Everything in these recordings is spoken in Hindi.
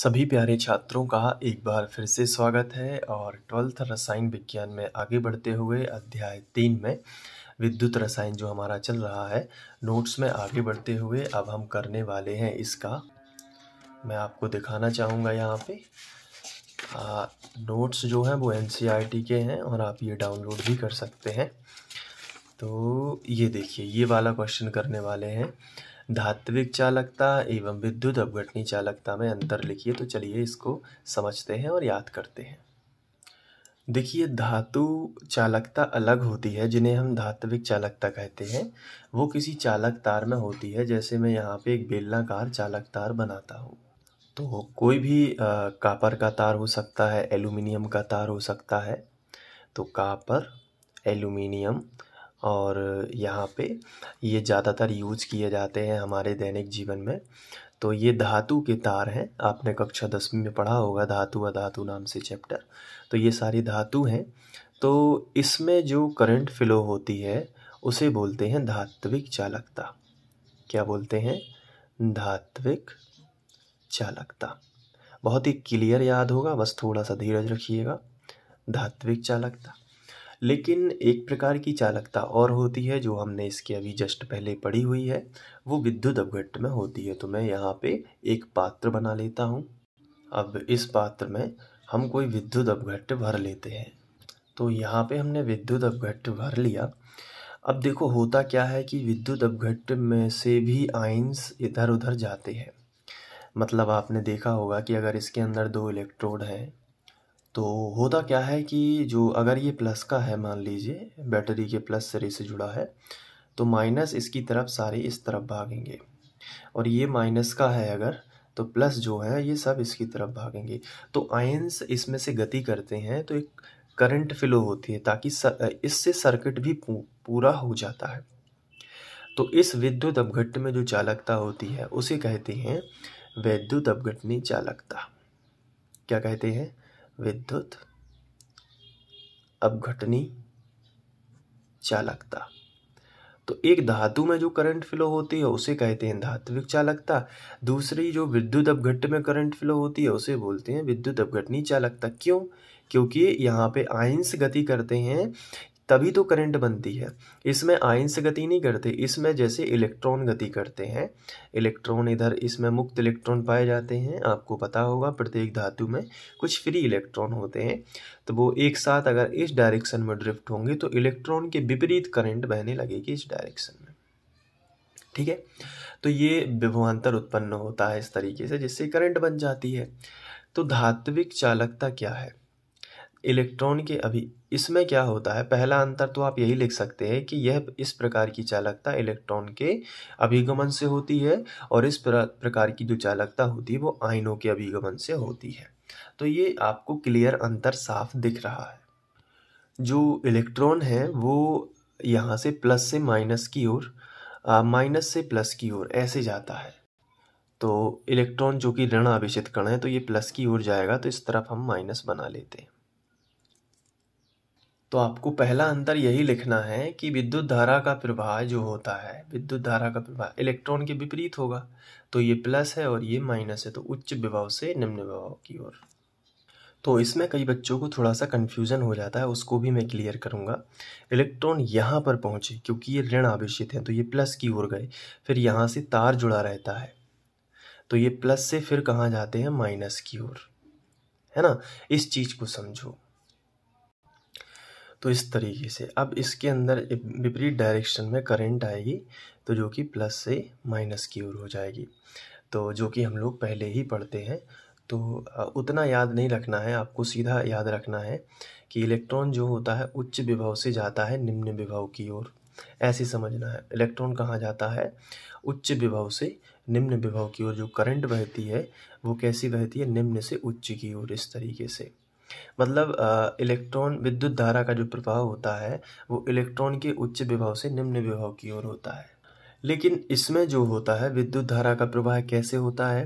सभी प्यारे छात्रों का एक बार फिर से स्वागत है और ट्वेल्थ रसायन विज्ञान में आगे बढ़ते हुए अध्याय तीन में विद्युत रसायन जो हमारा चल रहा है नोट्स में आगे बढ़ते हुए अब हम करने वाले हैं इसका मैं आपको दिखाना चाहूँगा यहाँ पे आ, नोट्स जो हैं वो एन e के हैं और आप ये डाउनलोड भी कर सकते हैं तो ये देखिए ये वाला क्वेश्चन करने वाले हैं धात्विक चालकता एवं विद्युत अपघटनी चालकता में अंतर लिखिए तो चलिए इसको समझते हैं और याद करते हैं देखिए धातु चालकता अलग होती है जिन्हें हम धात्विक चालकता कहते हैं वो किसी चालक तार में होती है जैसे मैं यहाँ पे एक बेलनाकार चालक तार बनाता हूँ तो कोई भी आ, कापर का तार हो सकता है एल्यूमिनियम का तार हो सकता है तो कापर एल्यूमिनियम और यहाँ पे ये ज़्यादातर यूज किए जाते हैं हमारे दैनिक जीवन में तो ये धातु के तार हैं आपने कक्षा दसवीं में पढ़ा होगा धातु अधातु नाम से चैप्टर तो ये सारी धातु हैं तो इसमें जो करंट फ्लो होती है उसे बोलते हैं धात्विक चालकता क्या बोलते हैं धात्विक चालकता बहुत ही क्लियर याद होगा बस थोड़ा सा धीरज रखिएगा धात्विक चालकता लेकिन एक प्रकार की चालकता और होती है जो हमने इसके अभी जस्ट पहले पढ़ी हुई है वो विद्युत अपघट्ट में होती है तो मैं यहाँ पे एक पात्र बना लेता हूँ अब इस पात्र में हम कोई विद्युत अपघट्ट भर लेते हैं तो यहाँ पे हमने विद्युत अपघट्ट भर लिया अब देखो होता क्या है कि विद्युत अपघट्ट में से भी आइंस इधर उधर जाते हैं मतलब आपने देखा होगा कि अगर इसके अंदर दो इलेक्ट्रोड हैं तो होता क्या है कि जो अगर ये प्लस का है मान लीजिए बैटरी के प्लस सिरे से जुड़ा है तो माइनस इसकी तरफ सारे इस तरफ भागेंगे और ये माइनस का है अगर तो प्लस जो है ये सब इसकी तरफ भागेंगे तो आयंस इसमें से गति करते हैं तो एक करंट फ्लो होती है ताकि इससे सर्किट भी पूरा हो जाता है तो इस विद्युत अपघट्ट में जो चालकता होती है उसे कहते हैं वैद्युत अपघटनी चालकता क्या कहते हैं विद्युत अपघटनी चालकता तो एक धातु में जो करंट फ्लो होती है उसे कहते हैं धात्विक चालकता दूसरी जो विद्युत अपघट में करंट फ्लो होती है उसे बोलते हैं विद्युत अपघटनी चालकता क्यों क्योंकि यहाँ पे आइंस गति करते हैं तभी तो करंट बनती है इसमें आयंस गति नहीं करते इसमें जैसे इलेक्ट्रॉन गति करते हैं इलेक्ट्रॉन इधर इसमें मुक्त इलेक्ट्रॉन पाए जाते हैं आपको पता होगा प्रत्येक धातु में कुछ फ्री इलेक्ट्रॉन होते हैं तो वो एक साथ अगर इस डायरेक्शन में ड्रिफ्ट होंगे तो इलेक्ट्रॉन के विपरीत करंट बहने लगेगी इस डायरेक्शन में ठीक है तो ये विभवान्तर उत्पन्न होता है इस तरीके से जिससे करंट बन जाती है तो धात्विक चालकता क्या है इलेक्ट्रॉन के अभी इसमें क्या होता है पहला अंतर तो आप यही लिख सकते हैं कि यह इस प्रकार की चालकता इलेक्ट्रॉन के अभिगमन से होती है और इस प्रकार की जो चालकता होती है वो आयनों के अभिगमन से होती है तो ये आपको क्लियर अंतर साफ दिख रहा है जो इलेक्ट्रॉन है वो यहाँ से प्लस से माइनस की ओर माइनस से प्लस की ओर ऐसे जाता है तो इलेक्ट्रॉन जो कि ऋण आवेशित कण है तो ये प्लस की ओर जाएगा तो इस तरफ हम माइनस बना लेते हैं तो आपको पहला अंतर यही लिखना है कि विद्युत धारा का प्रवाह जो होता है विद्युत धारा का प्रवाह इलेक्ट्रॉन के विपरीत होगा तो ये प्लस है और ये माइनस है तो उच्च विभाव से निम्न विभाव की ओर तो इसमें कई बच्चों को थोड़ा सा कन्फ्यूज़न हो जाता है उसको भी मैं क्लियर करूँगा इलेक्ट्रॉन यहाँ पर पहुँचे क्योंकि ये ऋण आवेशित हैं तो ये प्लस की ओर गए फिर यहाँ से तार जुड़ा रहता है तो ये प्लस से फिर कहाँ जाते हैं माइनस की ओर है ना इस चीज़ को समझो तो इस तरीके से अब इसके अंदर विपरीत डायरेक्शन में करंट आएगी तो जो कि प्लस से माइनस की ओर हो जाएगी तो जो कि हम लोग पहले ही पढ़ते हैं तो उतना याद नहीं रखना है आपको सीधा याद रखना है कि इलेक्ट्रॉन जो होता है उच्च विभव से जाता है निम्न विभव की ओर ऐसे समझना है इलेक्ट्रॉन कहाँ जाता है उच्च विभव से निम्न विभव की ओर जो करंट बहती है वो कैसी बहती है निम्न से उच्च की ओर इस तरीके से मतलब इलेक्ट्रॉन विद्युत धारा का जो प्रभाव होता है वो इलेक्ट्रॉन के उच्च विभाव से निम्न विभाव की ओर होता है लेकिन इसमें जो होता है विद्युत धारा का प्रवाह कैसे होता है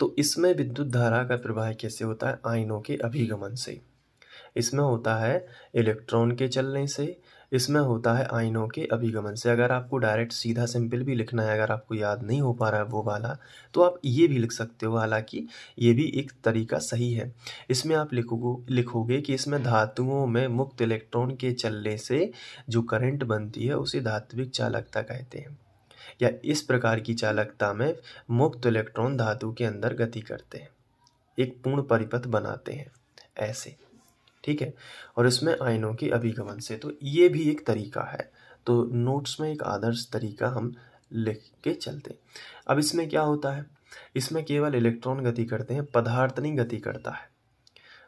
तो इसमें विद्युत धारा का प्रवाह कैसे होता है आयनों के अभिगमन से इसमें होता है इलेक्ट्रॉन के चलने से इसमें होता है आइनों के अभिगमन से अगर आपको डायरेक्ट सीधा सिंपल भी लिखना है अगर आपको याद नहीं हो पा रहा है वो वाला तो आप ये भी लिख सकते हो हालांकि ये भी एक तरीका सही है इसमें आप लिखोगे लिखोगे कि इसमें धातुओं में मुक्त इलेक्ट्रॉन के चलने से जो करंट बनती है उसे धात्विक चालकता कहते हैं या इस प्रकार की चालकता में मुक्त इलेक्ट्रॉन धातु के अंदर गति करते हैं एक पूर्ण परिपथ बनाते हैं ऐसे ठीक है और इसमें आयनों के अभिगमन से तो ये भी एक तरीका है तो नोट्स में एक आदर्श तरीका हम लिख के चलते अब इसमें क्या होता है इसमें केवल इलेक्ट्रॉन गति करते हैं पदार्थ नहीं गति करता है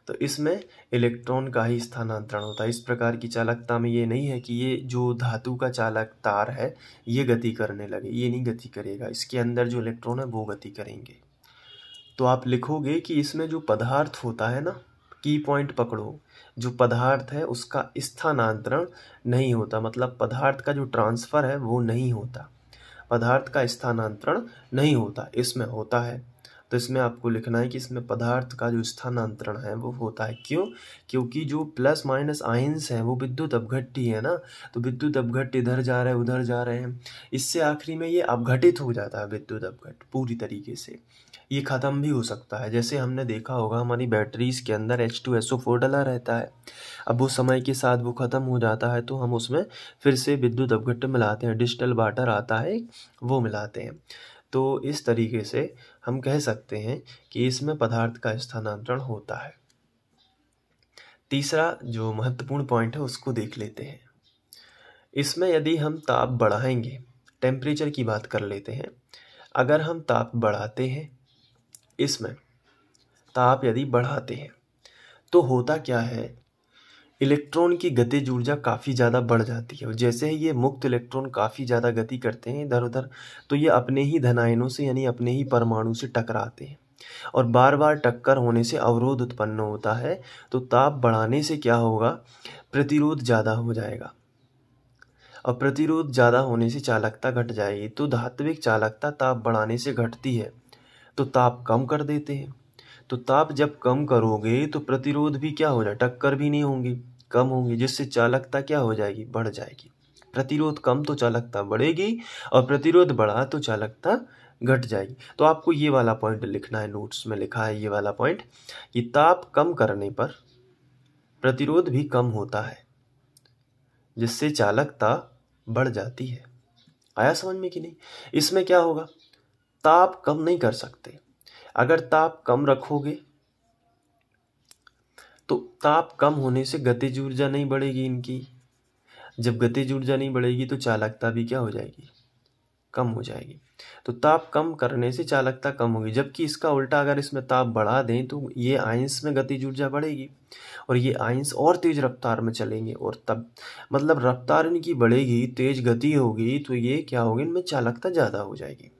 तो इसमें इलेक्ट्रॉन का ही स्थानांतरण होता है इस प्रकार की चालकता में ये नहीं है कि ये जो धातु का चालक तार है ये गति करने लगे ये नहीं गति करेगा इसके अंदर जो इलेक्ट्रॉन है वो गति करेंगे तो आप लिखोगे कि इसमें जो पदार्थ होता है ना की पॉइंट पकड़ो जो पदार्थ है उसका स्थानांतरण नहीं होता मतलब पदार्थ का जो ट्रांसफ़र है वो नहीं होता पदार्थ का स्थानांतरण नहीं होता इसमें होता है तो इसमें आपको लिखना है कि इसमें पदार्थ का जो स्थानांतरण है वो होता है क्यों क्योंकि जो प्लस माइनस आइंस हैं वो विद्युत अपघट्टी है ना तो विद्युत अपघट्ट इधर जा रहे हैं उधर जा रहे हैं इससे आखिरी में ये अपघटित हो जाता है विद्युत अपघट पूरी तरीके से ये ख़त्म भी हो सकता है जैसे हमने देखा होगा हमारी बैटरीज़ के अंदर H two S O four डला रहता है अब वो समय के साथ वो ख़त्म हो जाता है तो हम उसमें फिर से विद्युत अपघट्ट मिलाते हैं डिजिटल वाटर आता है वो मिलाते हैं तो इस तरीके से हम कह सकते हैं कि इसमें पदार्थ का स्थानांतरण होता है तीसरा जो महत्वपूर्ण पॉइंट है उसको देख लेते हैं इसमें यदि हम ताप बढ़ाएंगे टेम्परेचर की बात कर लेते हैं अगर हम ताप बढ़ाते हैं इसमें ताप यदि बढ़ाते हैं तो होता क्या है इलेक्ट्रॉन की गतिज ऊर्जा काफ़ी ज़्यादा बढ़ जाती है और जैसे ही ये मुक्त इलेक्ट्रॉन काफ़ी ज़्यादा गति करते हैं इधर उधर तो ये अपने ही धनायनों से यानी अपने ही परमाणु से टकराते हैं और बार बार टक्कर होने से अवरोध उत्पन्न होता है तो ताप बढ़ाने से क्या होगा प्रतिरोध ज़्यादा हो जाएगा और प्रतिरोध ज़्यादा होने से चालकता घट जाएगी तो धात्विक चालकता ताप बढ़ाने से घटती है तो ताप कम कर देते हैं तो ताप जब कम करोगे तो प्रतिरोध भी क्या हो जाए टक्कर भी नहीं होंगी कम होंगी जिससे चालकता क्या हो जाएगी बढ़ जाएगी प्रतिरोध कम तो चालकता बढ़ेगी और प्रतिरोध बढ़ा तो चालकता घट जाएगी तो आपको ये वाला पॉइंट लिखना है नोट्स में लिखा है ये वाला पॉइंट कि ताप कम करने पर प्रतिरोध भी कम होता है जिससे चालकता बढ़ जाती है आया समझ में कि नहीं इसमें क्या होगा ताप कम नहीं कर सकते अगर ताप कम रखोगे तो ताप कम होने से गतिज ऊर्जा नहीं बढ़ेगी इनकी जब गतिज ऊर्जा नहीं बढ़ेगी तो चालकता भी क्या हो जाएगी कम हो जाएगी तो ताप कम करने से चालकता कम होगी जबकि इसका उल्टा अगर इसमें ताप बढ़ा दें तो ये आइंस में गतिज ऊर्जा बढ़ेगी और ये आइंस और तेज़ रफ्तार में चलेंगे और तब मतलब रफ्तार इनकी बढ़ेगी तेज़ गति होगी तो ये क्या होगी इनमें चालकता ज़्यादा हो जाएगी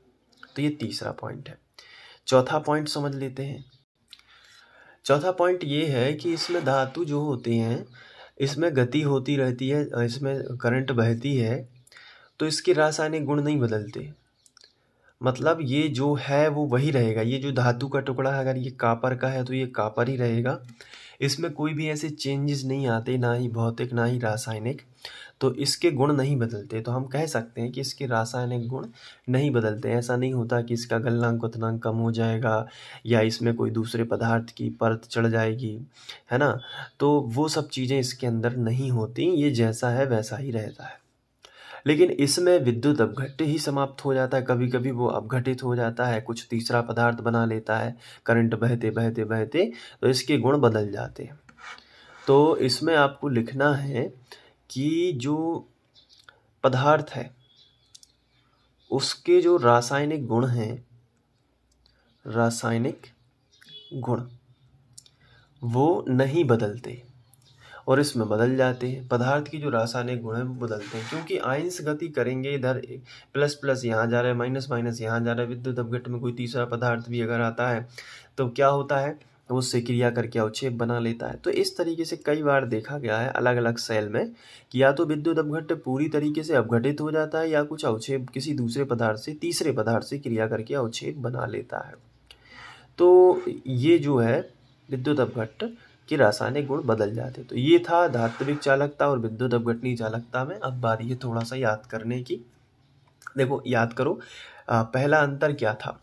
तो ये तीसरा पॉइंट है चौथा पॉइंट समझ लेते हैं चौथा पॉइंट ये है कि इसमें धातु जो होते हैं इसमें गति होती रहती है इसमें करंट बहती है तो इसके रासायनिक गुण नहीं बदलते मतलब ये जो है वो वही रहेगा ये जो धातु का टुकड़ा है अगर ये कापर का है तो ये कापर ही रहेगा इसमें कोई भी ऐसे चेंजेस नहीं आते ना ही भौतिक ना ही रासायनिक तो इसके गुण नहीं बदलते तो हम कह सकते हैं कि इसके रासायनिक गुण नहीं बदलते ऐसा नहीं होता कि इसका गलनांक उतनांक कम हो जाएगा या इसमें कोई दूसरे पदार्थ की परत चढ़ जाएगी है ना तो वो सब चीज़ें इसके अंदर नहीं होती ये जैसा है वैसा ही रहता है लेकिन इसमें विद्युत अपघट्य ही समाप्त हो जाता है कभी कभी वो अपघटित हो जाता है कुछ तीसरा पदार्थ बना लेता है करंट बहते बहते बहते तो इसके गुण बदल जाते हैं तो इसमें आपको लिखना है कि जो पदार्थ है उसके जो रासायनिक गुण हैं रासायनिक गुण वो नहीं बदलते और इसमें बदल जाते हैं पदार्थ की जो रासायनिक गुण है वो बदलते हैं क्योंकि आइंस गति करेंगे इधर प्लस प्लस यहाँ जा रहा है माइनस माइनस यहाँ जा रहा है विद्युत अवगट में कोई तीसरा पदार्थ भी अगर आता है तो क्या होता है उससे तो क्रिया करके अवक्षेप बना लेता है तो इस तरीके से कई बार देखा गया है अलग अलग सेल में कि या तो विद्युत अपघट्ट पूरी तरीके से अपघटित हो जाता है या कुछ अवक्षेप किसी दूसरे पदार्थ से तीसरे पदार्थ से क्रिया करके अवक्षेप बना लेता है तो ये जो है विद्युत अपघट्ट के रासायनिक गुण बदल जाते तो ये था धात्विक चालकता और विद्युत अपघटनी चालकता में अब बारी है थोड़ा सा याद करने की देखो याद करो पहला अंतर क्या था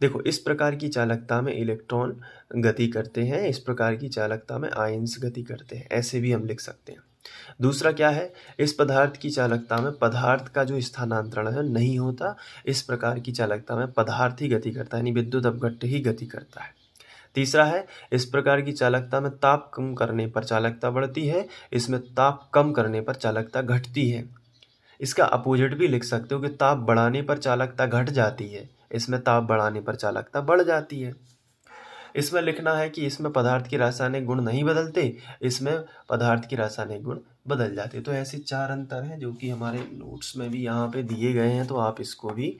देखो इस प्रकार की चालकता में इलेक्ट्रॉन गति करते हैं इस प्रकार की चालकता में आयंस गति करते हैं ऐसे भी हम लिख सकते हैं दूसरा क्या है इस पदार्थ की चालकता में पदार्थ का जो स्थानांतरण है नहीं होता इस प्रकार की चालकता में पदार्थ ही गति करता है यानी विद्युत अपघट्ट ही गति करता है तीसरा है इस प्रकार की चालकता में ताप कम करने पर चालकता बढ़ती है इसमें ताप कम करने पर चालकता घटती है इसका अपोजिट भी लिख सकते हो कि ताप बढ़ाने पर चालकता घट जाती है इसमें ताप बढ़ाने पर चालकता बढ़ जाती है इसमें लिखना है कि इसमें पदार्थ के रासायनिक गुण नहीं बदलते इसमें पदार्थ की रासायनिक गुण बदल जाते तो ऐसे चार अंतर हैं जो कि हमारे नोट्स में भी यहाँ पे दिए गए हैं तो आप इसको भी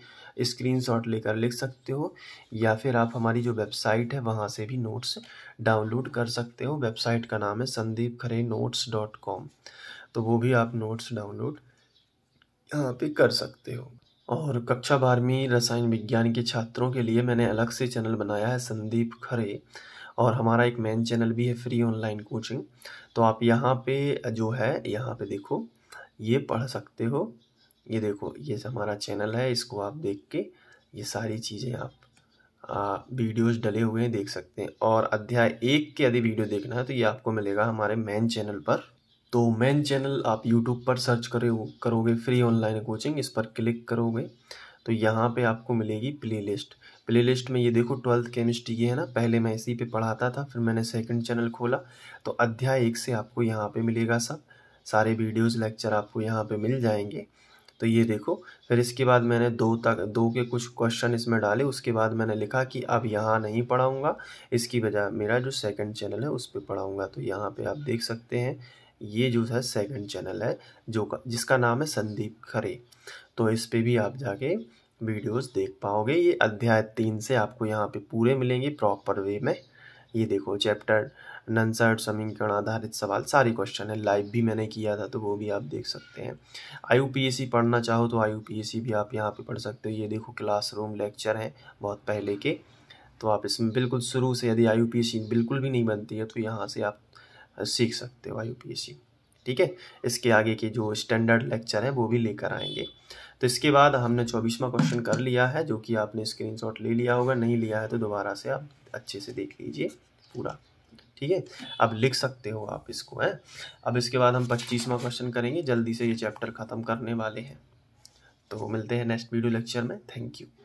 स्क्रीनशॉट लेकर लिख सकते हो या फिर आप हमारी जो वेबसाइट है वहाँ से भी नोट्स डाउनलोड कर सकते हो वेबसाइट का नाम है Sandeep Khare notes dot com तो वो भी आप नोट्स डाउनलोड यहाँ पे कर सकते हो और कक्षा बारहवीं रसायन विज्ञान के छात्रों के लिए मैंने अलग से चैनल बनाया है संदीप खरे और हमारा एक मेन चैनल भी है फ्री ऑनलाइन कोचिंग तो आप यहाँ पे जो है यहाँ पे देखो ये पढ़ सकते हो ये देखो ये हमारा चैनल है इसको आप देख के ये सारी चीज़ें आप वीडियोस डले हुए हैं देख सकते हैं और अध्याय एक के यदि वीडियो देखना है तो ये आपको मिलेगा हमारे मेन चैनल पर तो मेन चैनल आप यूट्यूब पर सर्च करे करोगे फ्री ऑनलाइन कोचिंग इस पर क्लिक करोगे तो यहाँ पे आपको मिलेगी प्ले लिस्ट प्ले लिस्ट में ये देखो ट्वेल्थ केमिस्ट्री ये है ना पहले मैं इसी पे पढ़ाता था फिर मैंने सेकंड चैनल खोला तो अध्याय एक से आपको यहाँ पे मिलेगा सब सारे वीडियोस लेक्चर आपको यहाँ पे मिल जाएंगे तो ये देखो फिर इसके बाद मैंने दो तक दो के कुछ क्वेश्चन इसमें डाले उसके बाद मैंने लिखा कि अब यहाँ नहीं पढ़ाऊँगा इसकी बजाय मेरा जो सेकेंड चैनल है उस पर पढ़ाऊँगा तो यहाँ पर आप देख सकते हैं ये जो है सेकंड चैनल है जो जिसका नाम है संदीप खरे तो इस पे भी आप जाके वीडियोस देख पाओगे ये अध्याय तीन से आपको यहाँ पे पूरे मिलेंगे प्रॉपर वे में ये देखो चैप्टर नंसर्ट समीकरण आधारित सवाल सारे क्वेश्चन है लाइव भी मैंने किया था तो वो भी आप देख सकते हैं आई पढ़ना चाहो तो आई भी आप यहाँ पर पढ़ सकते हो ये देखो क्लास लेक्चर हैं बहुत पहले के तो आप इसमें बिल्कुल शुरू से यदि आई बिल्कुल भी नहीं बनती है तो यहाँ से आप सीख सकते हो आई यू ठीक है इसके आगे के जो स्टैंडर्ड लेक्चर हैं वो भी लेकर आएंगे तो इसके बाद हमने चौबीसवा क्वेश्चन कर लिया है जो कि आपने स्क्रीनशॉट ले लिया होगा नहीं लिया है तो दोबारा से आप अच्छे से देख लीजिए पूरा ठीक है अब लिख सकते हो आप इसको है अब इसके बाद हम पच्चीसवा क्वेश्चन करेंगे जल्दी से ये चैप्टर ख़त्म करने वाले हैं तो मिलते हैं नेक्स्ट वीडियो लेक्चर में थैंक यू